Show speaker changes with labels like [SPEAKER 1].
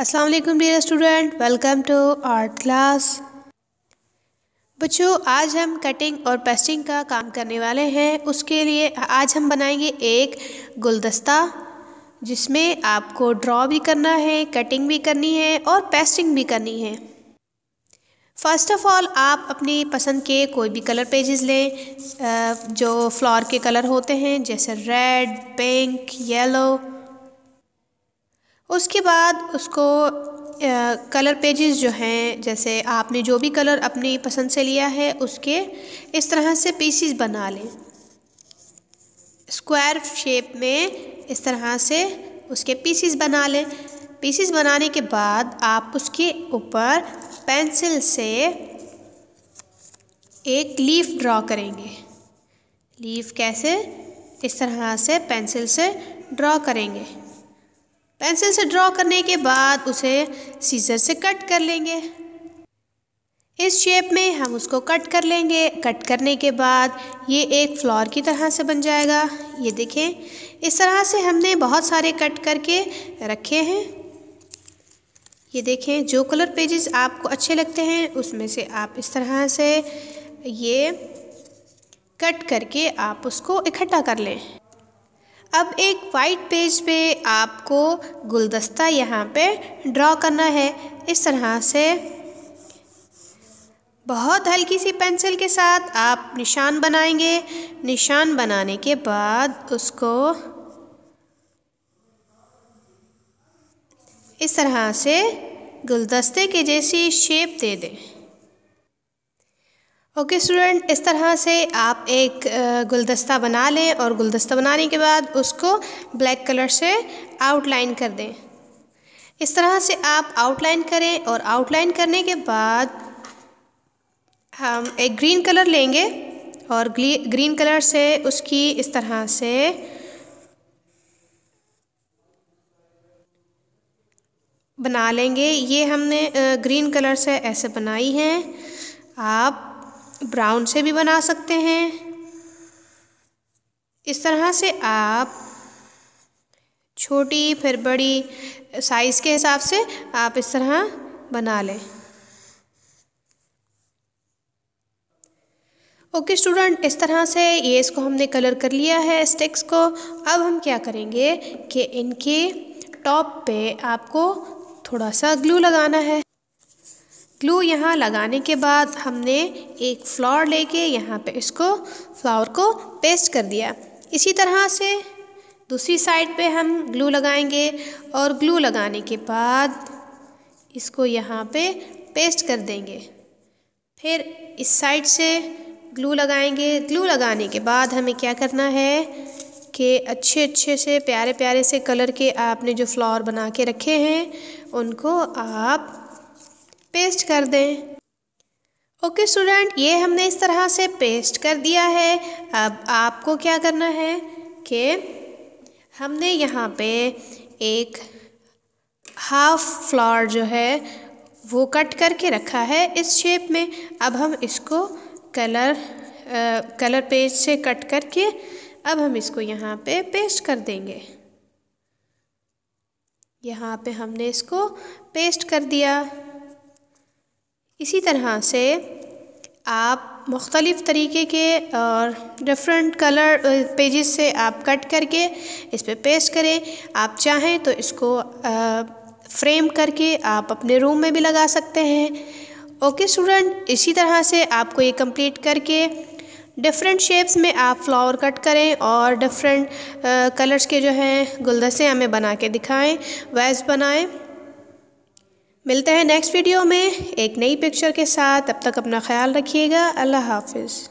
[SPEAKER 1] अस्सलाम वालेकुम dear student welcome to art class बच्चों आज हम कटिंग और पेस्टिंग का काम करने वाले हैं उसके लिए आज हम बनाएंगे एक गुलदस्ता जिसमें आपको ड्रॉ भी करना है कटिंग भी करनी है और पेस्टिंग भी करनी है फ़र्स्ट ऑफ़ ऑल आप अपनी पसंद के कोई भी कलर पेजेस लें जो फ्लावर के कलर होते हैं जैसे रेड पिंक येलो उसके बाद उसको कलर पेजेस जो हैं जैसे आपने जो भी कलर अपनी पसंद से लिया है उसके इस तरह से पीसीस बना लें स्क्वायर शेप में इस तरह से उसके पीसीस बना लें पीसीस बनाने के बाद आप उसके ऊपर पेंसिल से एक लीफ ड्रॉ करेंगे लीफ कैसे इस तरह से पेंसिल से ड्रॉ करेंगे पेंसिल से ड्रॉ करने के बाद उसे सीजर से कट कर लेंगे इस शेप में हम उसको कट कर लेंगे कट करने के बाद ये एक फ्लावर की तरह से बन जाएगा ये देखें इस तरह से हमने बहुत सारे कट करके रखे हैं ये देखें जो कलर पेजेस आपको अच्छे लगते हैं उसमें से आप इस तरह से ये कट करके आप उसको इकट्ठा कर लें अब एक वाइट पेज पे आपको गुलदस्ता यहाँ पे ड्रॉ करना है इस तरह से बहुत हल्की सी पेंसिल के साथ आप निशान बनाएंगे निशान बनाने के बाद उसको इस तरह से गुलदस्ते के जैसी शेप दे दें ओके okay, स्टूडेंट इस तरह से आप एक गुलदस्ता बना लें और गुलदस्ता बनाने के बाद उसको ब्लैक कलर से आउटलाइन कर दें इस तरह से आप आउटलाइन करें और आउटलाइन करने के बाद हम एक ग्रीन कलर लेंगे और ग्रीन कलर से उसकी इस तरह से बना लेंगे ये हमने ग्रीन कलर से ऐसे बनाई हैं आप ब्राउन से भी बना सकते हैं इस तरह से आप छोटी फिर बड़ी साइज़ के हिसाब से आप इस तरह बना लें ओके स्टूडेंट इस तरह से ये इसको हमने कलर कर लिया है स्टिक्स को अब हम क्या करेंगे कि इनके टॉप पे आपको थोड़ा सा ग्लू लगाना है ग्लू यहाँ लगाने के बाद हमने एक फ्लावर लेके यहाँ पर इसको फ्लावर को पेस्ट कर दिया इसी तरह से दूसरी साइड पे हम ग्लू लगाएंगे और ग्लू लगाने के बाद इसको यहाँ पे पेस्ट कर देंगे फिर इस साइड से ग्लू लगाएंगे ग्लू लगाने के बाद हमें क्या करना है कि अच्छे अच्छे से प्यारे प्यारे से कलर के आपने जो फ्लावर बना के रखे हैं उनको आप पेस्ट कर दें ओके स्टूडेंट ये हमने इस तरह से पेस्ट कर दिया है अब आपको क्या करना है कि हमने यहाँ पे एक हाफ फ्लावर जो है वो कट करके रखा है इस शेप में अब हम इसको कलर आ, कलर पेज से कट करके अब हम इसको यहाँ पे पेस्ट कर देंगे यहाँ पे हमने इसको पेस्ट कर दिया इसी तरह से आप मुख्तलिफ़ तरीके के और डिफरेंट कलर पेजेस से आप कट करके इस पर पे पेस्ट करें आप चाहें तो इसको आ, फ्रेम करके आप अपने रूम में भी लगा सकते हैं ओके स्टूडेंट इसी तरह से आपको ये कंप्लीट करके डिफरेंट शेप्स में आप फ्लावर कट करें और डिफरेंट कलर्स के जो हैं गुलदस्ते हमें बना के दिखाएं वैस बनाएं मिलते हैं नेक्स्ट वीडियो में एक नई पिक्चर के साथ अब तक अपना ख्याल रखिएगा अल्लाह हाफिज़